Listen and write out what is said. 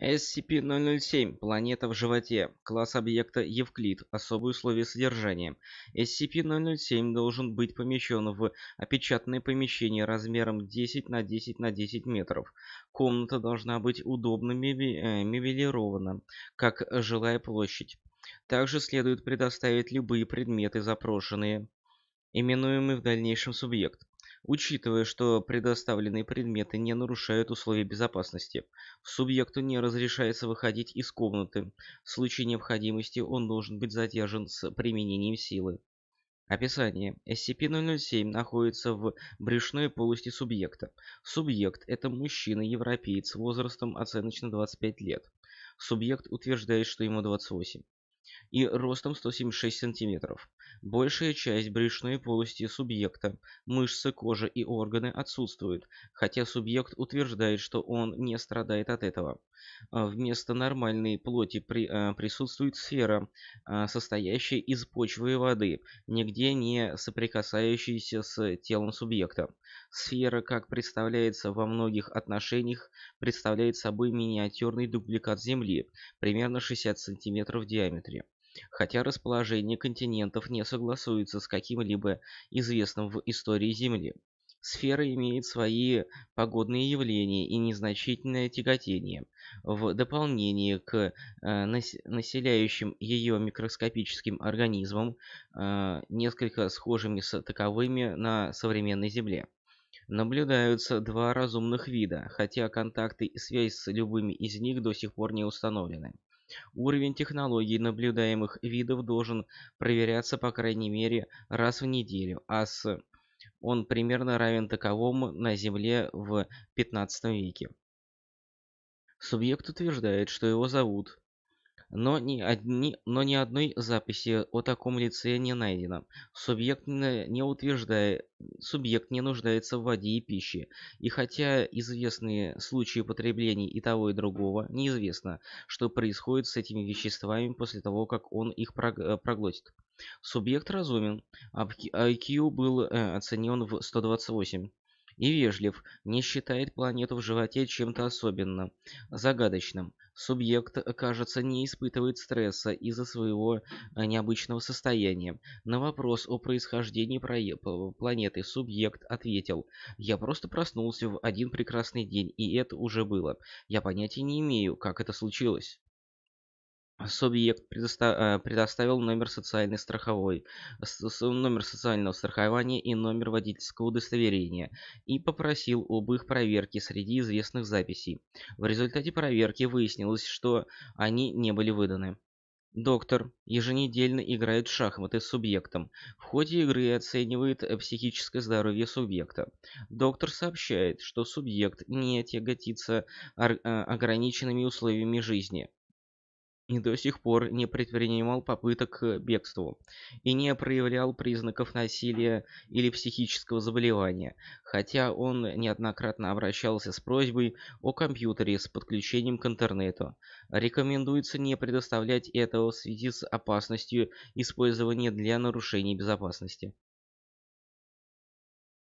SCP-007. Планета в животе. Класс объекта Евклид. Особые условия содержания. SCP-007 должен быть помещен в опечатанное помещение размером 10 на 10 на 10 метров. Комната должна быть удобно э, мебелирована, как жилая площадь. Также следует предоставить любые предметы, запрошенные, именуемый в дальнейшем субъект. Учитывая, что предоставленные предметы не нарушают условия безопасности, субъекту не разрешается выходить из комнаты. В случае необходимости он должен быть задержан с применением силы. Описание. SCP-007 находится в брюшной полости субъекта. Субъект – это мужчина-европеец возрастом оценочно 25 лет. Субъект утверждает, что ему 28 и ростом 176 см. Большая часть брюшной полости субъекта, мышцы, кожа и органы отсутствуют, хотя субъект утверждает, что он не страдает от этого. А вместо нормальной плоти при, а, присутствует сфера, а, состоящая из почвы и воды, нигде не соприкасающаяся с телом субъекта. Сфера, как представляется во многих отношениях, представляет собой миниатюрный дубликат Земли, примерно 60 см в диаметре хотя расположение континентов не согласуется с каким-либо известным в истории Земли. Сфера имеет свои погодные явления и незначительное тяготение. В дополнение к э, населяющим ее микроскопическим организмам, э, несколько схожими с таковыми на современной Земле. Наблюдаются два разумных вида, хотя контакты и связь с любыми из них до сих пор не установлены. Уровень технологий наблюдаемых видов должен проверяться по крайней мере раз в неделю, а с он примерно равен таковому на Земле в 15 веке. Субъект утверждает, что его зовут но ни, одни, но ни одной записи о таком лице не найдено. Субъект не, утверждает, субъект не нуждается в воде и пище, и хотя известные случаи потребления и того и другого, неизвестно, что происходит с этими веществами после того, как он их э, проглотит. Субъект разумен, IQ был э, оценен в 128 и вежлив, не считает планету в животе чем-то особенным, загадочным. Субъект, кажется, не испытывает стресса из-за своего э, необычного состояния. На вопрос о происхождении планеты субъект ответил, «Я просто проснулся в один прекрасный день, и это уже было. Я понятия не имею, как это случилось». Субъект предостав... Э, предоставил номер социальной страховой, номер социального страхования и номер водительского удостоверения и попросил об их проверке среди известных записей. В результате проверки выяснилось, что они не были выданы. Доктор еженедельно играет в шахматы с субъектом. В ходе игры оценивает э, психическое здоровье субъекта. Доктор сообщает, что субъект не тяготится э, ограниченными условиями жизни – и до сих пор не предпринимал попыток к бегству и не проявлял признаков насилия или психического заболевания, хотя он неоднократно обращался с просьбой о компьютере с подключением к интернету. Рекомендуется не предоставлять этого в связи с опасностью использования для нарушений безопасности.